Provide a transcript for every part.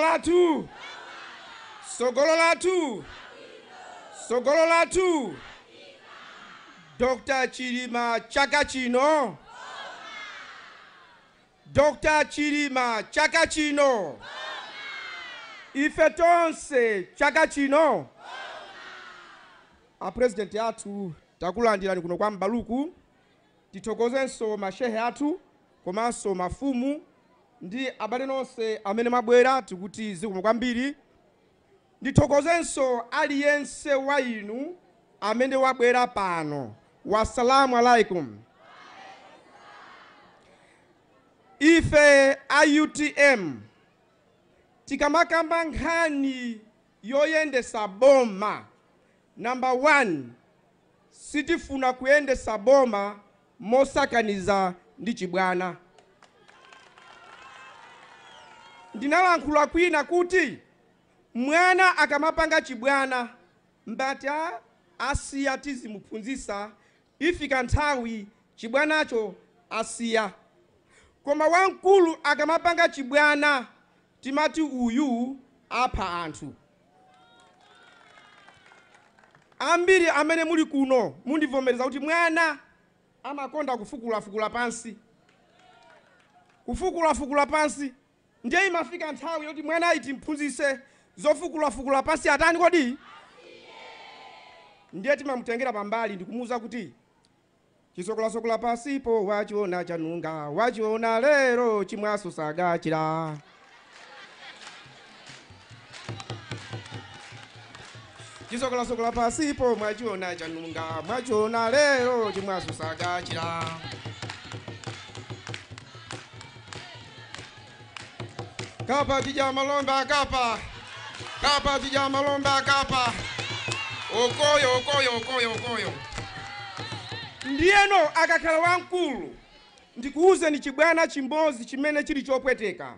latu sogolo latu sogolo latu dr chirima chaka chino dr chirima chaka chino ife tonse chaka chino apresidenti athu takulandirani kuno kwa mbaluku tithokozenso mashehe athu komanso mafumu ndi abale nonse amene mabwera tikuti zikoma kwambiri ndithokozenso aliyense wa inu amene wabwera pano wasalamu alaikum ife a utm tikamakamba nkhani yoyendesa boma namba 1 sitifuna kuyendesa boma mosakaniza ndi chibwana ndinalankhula kwina kuti mwana akamapanga chibwana mbata asiya tizimupfunzisa ifika nthawi chibwanacho asiya koma wamkulu akamapanga chibwana timati uyu apha anthu ambiri amene muli kuno mundivomereza kuti mwana amakonda kufukulafukula pansi kufukulafukula pansi ndiye imafika nthawi yoti mwana itimphunzise zofukulwafukula pansi atani kodi ndiye timamutengera pambali ndikumuwuza kuti chisokolasokola pasipo wachiona chanunga wachiona lero chimwaso sagachira chisokolasokola pasipo mwachiona chanunga mwachiona lero chimwaso sagachira kapa tijamalombe akapa kapa tijamalombe akapa okoyo okoyo okoyo okoyo ndiyeno akakhala wamkulu ndikuuze ni chibwana chimbozi chimene chili chopweteka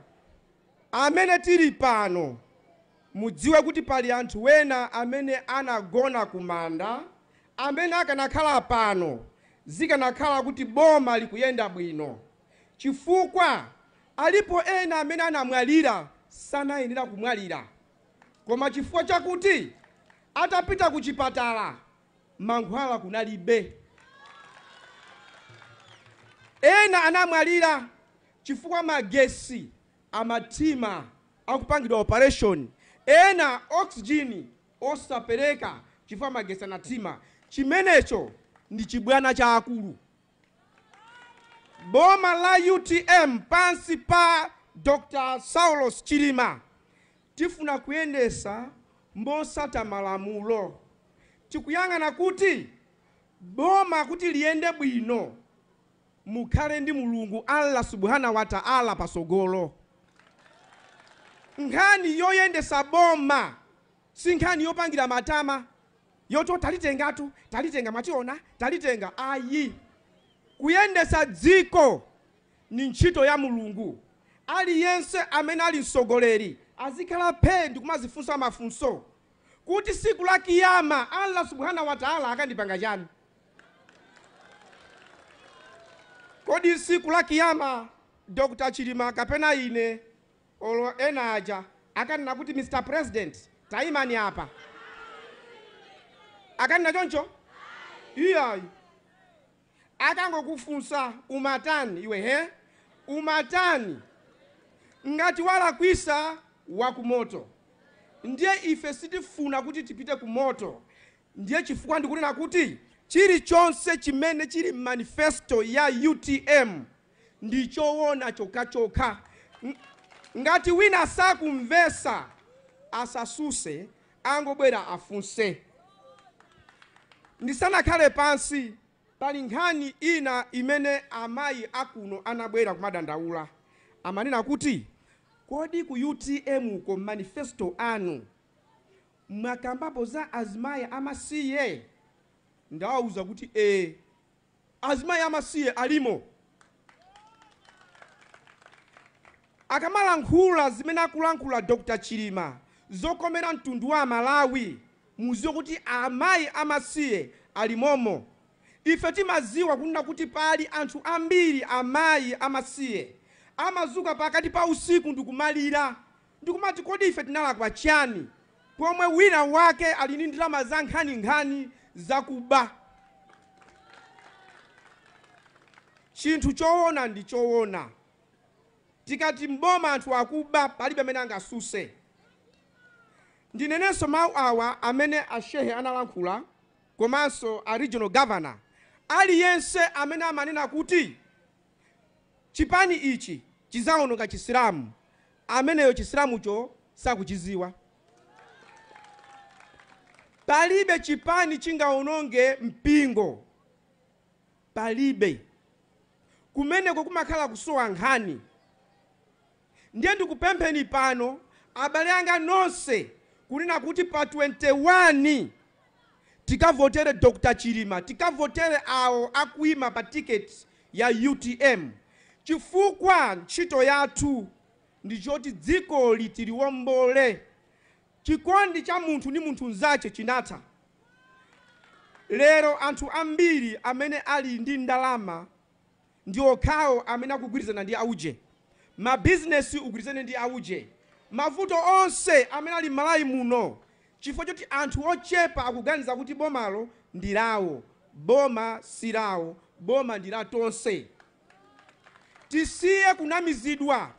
amene tili pano mudziwe kuti pali anthu wena amene anagona kumanda amene akanakhala pano zikanakhala kuti boma likuyenda bwino chifukwa alipo ena amene anamwalira sanayenera kumwalira koma chifukwa chakuti atapita kuchipatala chipatala mankhwala kunalibe ena anamwalira chifukwa magesi amatima akupangidwa operation ena oxygen osapereka chifukwa magesi anatima chimenecho ndi chibwana cha akulu boma la UTM pansi pa Dr. Saulos Chilima tifuna kuyendesa mbosata malamulo tikuyang'ana kuti boma kuti liyende bwino mukhale ndi mulungu allah subhana wa taala pasogolo nkhani yoyendesa boma si nkhani yopangira matama yoti talitengatu talitenga mwationa talitenga ayi kuyendesa dziko ni ntchito ya mulungu aliyense amene ali msogoleri azikhala phendi kumazifunsa mafunso kuti siku la kiyama allah subhanahu wa taala akandipanga chani kodi siku la kiyama dr chilima kapena ine olo ena aja akanena kuti mr president taimani apa akanena choncho iyayi yeah akangokufunsa umatani iwehe umatani ngati walakwisa wa moto ndiye ife sitifuna kuti tipite kumoto ndiye chifukwa ndikunena kuti chilichonse chimene chili manifesto ya utm ndichoona chokhachokha ngati wina sakumvesa asasuse angobwera afunse ndisanakhale pansi pali nkhani ina imene amayi akuno anabwera kumadandaula amanena kuti kodi ku utm ko manifesto anu mwakambapo za azimayi amasiye ndawawuza kuti e eh, azimaya amasiye alimo akamalankhula zimene akulankhula dr chilima zokomera mtundu wa malawi muziwe kuti amayi amasiye alimomo ife timaziwa kunena kuti pali anthu ambiri amayi amasiye amazuka pakati pa usiku ndikumalira ndikumati kodi ife tinalakwa chani pomwe wina wake ali ndi ndalama za nkhaninkhani zakuba chinthu choona ndi choona tikati mboma anthu akuba palibe amene angasuse ndinenenso mawu awa amene ashehe analankhula komanso a regional governor aliyense amene amanena kuti chipani ichi chizaononga chisilamu ameneyo chisilamucho sakuchiziwa palibe chipani chingawononge mpingo palibe kumeneko kumakhala kusowa nkhani ndiye ndikupempheni pano abale anga nonse kunena kuti pa 21 tikavotere dr chirima tikavotere awo akuima patiketi ya utm chifukwa ntchito yathu ndichoti dziko litiliwombole chikondi cha munthu ndi munthu nzache chinatha lero anthu ambiri amene ali ndi ndalama ndi okhawo amene akugwirizana ndi auje mabhizinesi ugwirizane ndi auje mavuto onse amene ali malayi muno chifukwa choti anthu ochepa akuganiza kuti bomalo ndi lawo boma si lawo boma ndi la tonse tisiye kunamizidwa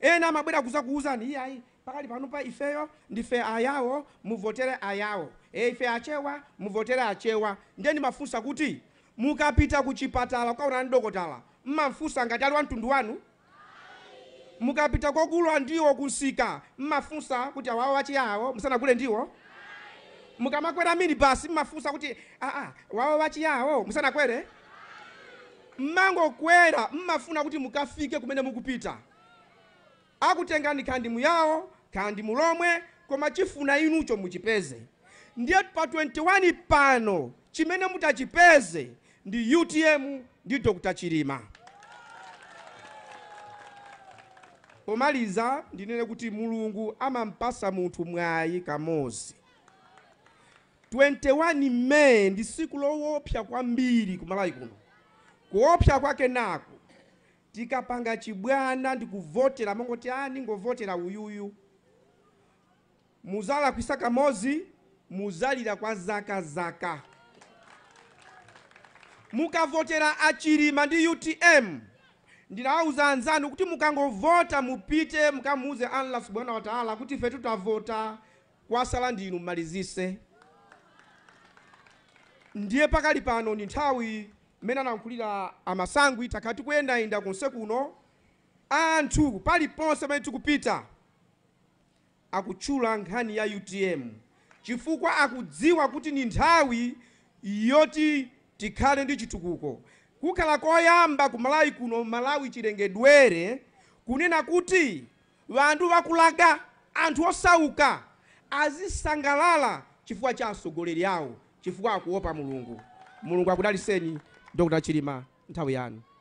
ena amabwera kuzakuwuzani iyayi pakali pano pa ifeyo ndife ayawo muvotere ayawo e ife achewa muvotere achewa ndeni mafunsa kuti mukapita kuchipatala chipatala ndokotala ndi dokotala mmamfunsa ngati ali wa mtundu wanu mukapita kokulwa ndiwo kusika mmafunsa kuti awawo wachiyawo musanagule ndiwo mukamakwera minibasi mmafunsa kuti aa ah, ah, wawo wachiyawo musanakwere mmangokwera mmafuna kuti mukafike kumene mukupita akutengani khandi muyawo khandi mulomwe koma chifuna inucho muchipeze ndiye pa 21 pano chimene mutachipeze ndi utm ndi dr chilima pomaliza ndinene kuti mulungu amampasa munthu mwayi kamozi 21 may ndi siku loopsa kwambiri kumalayi kuno kuopsa kwake nako tikapanga chibwana ndikuvotera mongoti ani ngovotera uyuyu muzala kuisa kamozi muzalira kwa zaka zaka mukavotera achirima ndi utm anzanu kuti mukangovota mupite mukamuuze allah subhanahu wa taala kuti ife tutavota kwasala ndinu mmalizise ndiye pakali pano ni nthawi mmene anakulira amasangwi takati kuyendayenda konse kuno anthu paliponse pamene tikupita akutchula nkhani ya utm chifukwa akudziwa kuti ni nthawi yoti tikhale ndi chitukuko kukhala koyamba ku malawi kuno malawi chilengedwere kunena kuti vanthu wakulaga anthu osauka azisangalala chifukwa cha msogoleri awo chifukwa akuopa mulungu mulungu akudaliseni dr chilima nthawi yanu